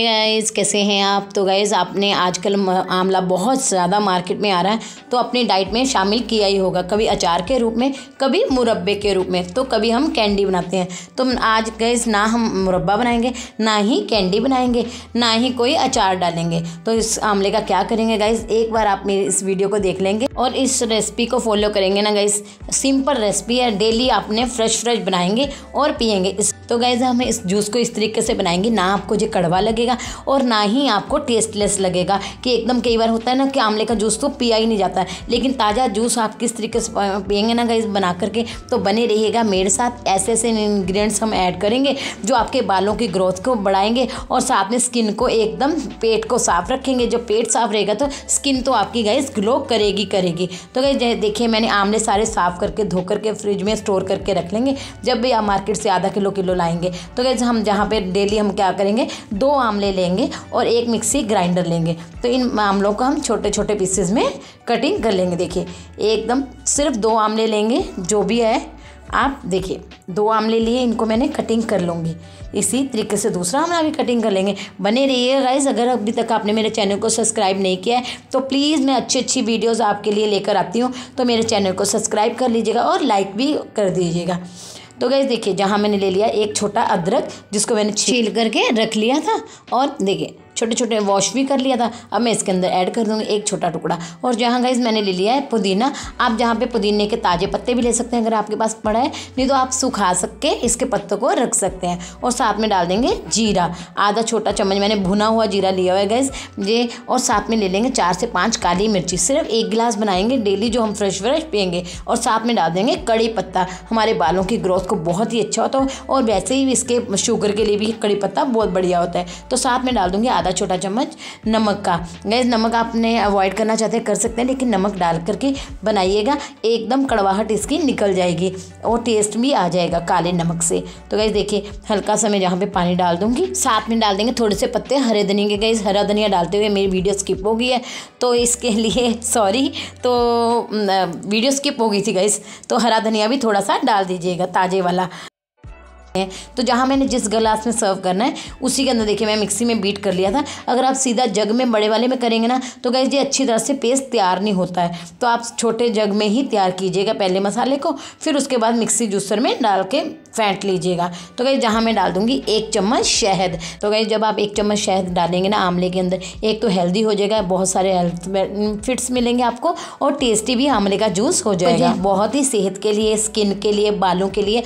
Guys कैसे हैं आप तो गाइज़ आपने आजकल आंवला बहुत ज़्यादा मार्केट में आ रहा है तो अपने डाइट में शामिल किया ही होगा कभी अचार के रूप में कभी मुरब्बे के रूप में तो कभी हम कैंडी बनाते हैं तो आज गैस ना हम मुरब्बा बनाएंगे ना ही कैंडी बनाएंगे ना ही कोई अचार डालेंगे तो इस आंवले का क्या करेंगे गाइज़ एक बार आप मेरी इस वीडियो को देख लेंगे और इस रेसिपी को फॉलो करेंगे ना गाइज़ सिंपल रेसिपी है डेली आपने फ्रेश फ्रेश बनाएंगे और पियेंगे इस तो गैज़ हम इस जूस को इस तरीके से बनाएंगे ना आपको जो कड़वा लगेगा और ना ही आपको टेस्टलेस लगेगा कि एकदम कई बार होता है ना कि आंवले का जूस तो पिया ही नहीं जाता है लेकिन ताज़ा जूस आप किस तरीके से पियेंगे ना गैस बना करके तो बने रहिएगा मेरे साथ ऐसे ऐसे इन्ग्रीडियंट्स हम ऐड करेंगे जो आपके बालों की ग्रोथ को बढ़ाएंगे और साथ में स्किन को एकदम पेट को साफ रखेंगे जो पेट साफ रहेगा तो स्किन तो आपकी गैस ग्लो करेगी करेगी तो गैस देखिए मैंने आमले सारे साफ करके धो करके फ्रिज में स्टोर करके रख लेंगे जब भी आप मार्केट से आधा किलो किलो लाएंगे तो गैस हम जहाँ पे डेली हम क्या करेंगे दो आमले लेंगे और एक मिक्सी ग्राइंडर लेंगे तो इन आमलों को हम छोटे छोटे पीसेस में कटिंग कर लेंगे देखिए एकदम सिर्फ दो आमले लेंगे जो भी है आप देखिए दो आमले लिए इनको मैंने कटिंग कर लूँगी इसी तरीके से दूसरा आमला भी कटिंग कर लेंगे बने रहिए गाइज अगर अभी तक आपने मेरे चैनल को सब्सक्राइब नहीं किया है तो प्लीज़ मैं अच्छी अच्छी वीडियोज़ आपके लिए लेकर आती हूँ तो मेरे चैनल को सब्सक्राइब कर लीजिएगा और लाइक भी कर दीजिएगा तो गैस देखिए जहाँ मैंने ले लिया एक छोटा अदरक जिसको मैंने छील करके रख लिया था और देखिए छोटे छोटे वॉश भी कर लिया था अब मैं इसके अंदर ऐड कर दूँगी एक छोटा टुकड़ा और जहाँ गाइज मैंने ले लिया है पुदीना आप जहाँ पर पुदीने के ताज़े पत्ते भी ले सकते हैं अगर आपके पास पड़ा है नहीं तो आप सुखा सक इसके पत्तों को रख सकते हैं और साथ में डाल देंगे जीरा आधा छोटा चम्मच मैंने भुना हुआ जीरा लिया हुआ है गैस ये और साथ में ले लेंगे चार से पाँच काली मिर्ची सिर्फ एक गिलास बनाएंगे डेली जो हम फ्रेश फ्रेश पियेंगे और साथ में डाल देंगे कड़ी पत्ता हमारे बालों की ग्रोथ को बहुत ही अच्छा होता है और वैसे ही इसके शुगर के लिए भी कड़ी पत्ता बहुत बढ़िया होता है तो साथ में डाल दूंगी आधा छोटा चम्मच नमक का गैस नमक आपने अवॉइड करना चाहते हैं कर सकते हैं लेकिन नमक डाल करके बनाइएगा एकदम कड़वाहट इसकी निकल जाएगी और टेस्ट भी आ जाएगा काले नमक से तो गैस देखिए हल्का सा मैं यहाँ पर पानी डाल दूँगी साथ में डाल देंगे थोड़े से पत्ते हरे धनिया के गैस हरा धनिया डालते हुए मेरी वीडियो स्किप हो गई है तो इसके लिए सॉरी तो वीडियो स्किप हो गई थी गैस तो हरा धनिया भी थोड़ा सा डाल दीजिएगा ताज़े वाला हैं तो जहाँ मैंने जिस गलास में सर्व करना है उसी के अंदर देखिए मैं मिक्सी में बीट कर लिया था अगर आप सीधा जग में बड़े वाले में करेंगे ना तो गैस जी अच्छी तरह से पेस्ट तैयार नहीं होता है तो आप छोटे जग में ही तैयार कीजिएगा पहले मसाले को फिर उसके बाद मिक्सी जूसर में डाल के फेंट लीजिएगा तो गई जहाँ मैं डाल दूँगी एक चम्मच शहद तो गई जब आप एक चम्मच शहद डालेंगे ना आमले के अंदर एक तो हेल्दी हो जाएगा बहुत सारे हेल्थ फिट्स mm, मिलेंगे आपको और टेस्टी भी आमले का जूस हो तो जाएगा बहुत ही सेहत के लिए स्किन के लिए बालों के लिए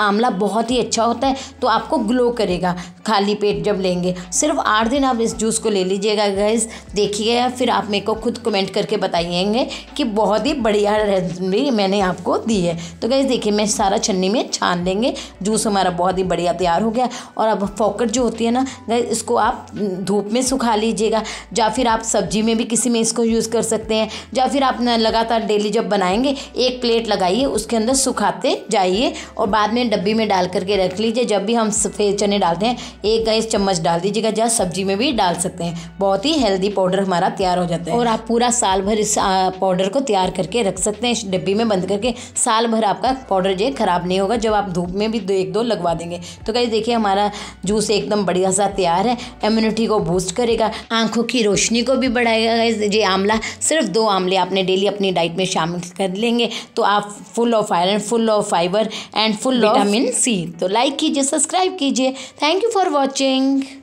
आंवला बहुत ही अच्छा होता है तो आपको ग्लो करेगा खाली पेट जब लेंगे सिर्फ आठ दिन आप इस जूस को ले लीजिएगा गैस देखिएगा फिर आप मेरे को खुद कमेंट करके बताइएंगे कि बहुत ही बढ़िया रेसिपी मैंने आपको दी है तो गैस देखिए मैं सारा छन्नी में छान लेंगे जूस हमारा बहुत ही बढ़िया तैयार हो गया और अब फोकट जो होती है ना गैस इसको आप हम्म, धूप में सुखा लीजिएगा या फिर आप सब्जी में भी किसी में इसको यूज़ कर सकते हैं या फिर आप लगातार डेली जब बनाएंगे एक प्लेट लगाइए उसके अंदर सुखाते जाइए और बाद में डब्बी में डाल करके रख लीजिए जब भी हम सफ़ेद चने डालते हैं एक गैस चम्मच डाल दीजिएगा जहाँ सब्जी में भी डाल सकते हैं बहुत ही हेल्दी पाउडर हमारा तैयार हो जाता है और आप पूरा साल भर इस पाउडर को तैयार करके रख सकते हैं इस डिब्बी में बंद करके साल भर आपका पाउडर जो ख़राब नहीं होगा जब आप धूप में भी दो एक दो लगवा देंगे तो कहीं देखिए हमारा जूस एकदम बढ़िया सा तैयार है इम्यूनिटी को बूस्ट करेगा आंखों की रोशनी को भी बढ़ाएगा ये आंवला सिर्फ दो आंवले आपने डेली अपनी डाइट में शामिल कर लेंगे तो आप full of iron full of fibre and full vitamin C तो लाइक कीजिए सब्सक्राइब कीजिए थैंक यू फॉर watching.